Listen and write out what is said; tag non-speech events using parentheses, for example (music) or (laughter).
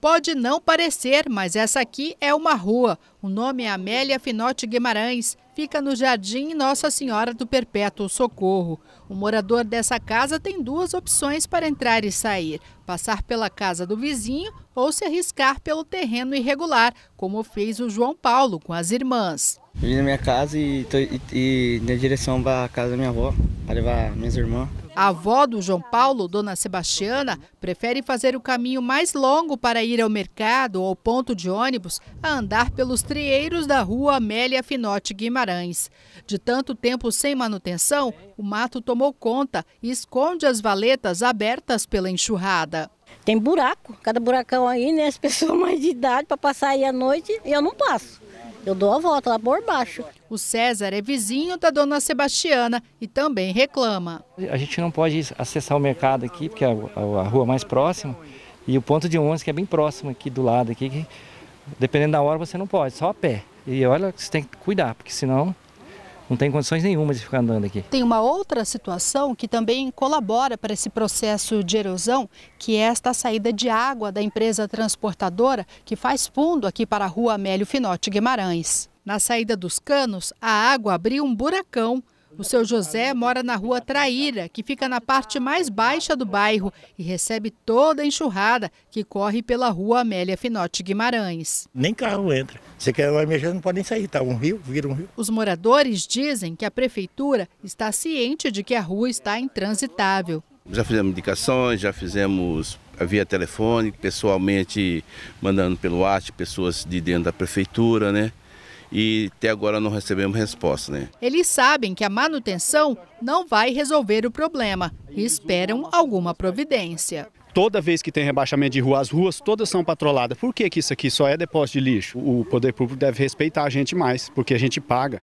Pode não parecer, mas essa aqui é uma rua. O nome é Amélia Finote Guimarães. Fica no Jardim Nossa Senhora do Perpétuo Socorro. O morador dessa casa tem duas opções para entrar e sair: passar pela casa do vizinho ou se arriscar pelo terreno irregular, como fez o João Paulo com as irmãs. Eu vim na minha casa e, tô, e, e na direção da casa da minha avó, para levar minhas irmãs. A avó do João Paulo, dona Sebastiana, prefere fazer o caminho mais longo para ir ao mercado ou ponto de ônibus a andar pelos trieiros da rua Amélia Finote Guimarães. De tanto tempo sem manutenção, o mato tomou conta e esconde as valetas abertas pela enxurrada. Tem buraco, cada buracão aí, né? As (laughs) pessoas mais de idade para passar aí a noite, eu não passo. Eu dou a volta lá por baixo. O César é vizinho da dona Sebastiana e também reclama. A gente não pode acessar o mercado aqui, porque é a rua mais próxima, e o ponto de ônibus que é bem próximo aqui do lado, aqui, que, dependendo da hora você não pode, só a pé. E olha, você tem que cuidar, porque senão não tem condições nenhuma de ficar andando aqui. Tem uma outra situação que também colabora para esse processo de erosão, que é esta saída de água da empresa transportadora que faz fundo aqui para a rua Amélio Finotti Guimarães. Na saída dos canos, a água abriu um buracão o seu José mora na rua Traíra, que fica na parte mais baixa do bairro e recebe toda a enxurrada que corre pela rua Amélia Finotti Guimarães. Nem carro entra. Você quer lá mexer, não pode nem sair, tá um rio, vira um rio. Os moradores dizem que a prefeitura está ciente de que a rua está intransitável. Já fizemos indicações, já fizemos via telefone, pessoalmente mandando pelo WhatsApp pessoas de dentro da prefeitura, né? e até agora não recebemos resposta. Né? Eles sabem que a manutenção não vai resolver o problema e esperam alguma providência toda vez que tem rebaixamento de rua, as ruas todas são patroladas. Por que, que isso aqui só é depósito de lixo? O poder público deve respeitar a gente mais, porque a gente paga.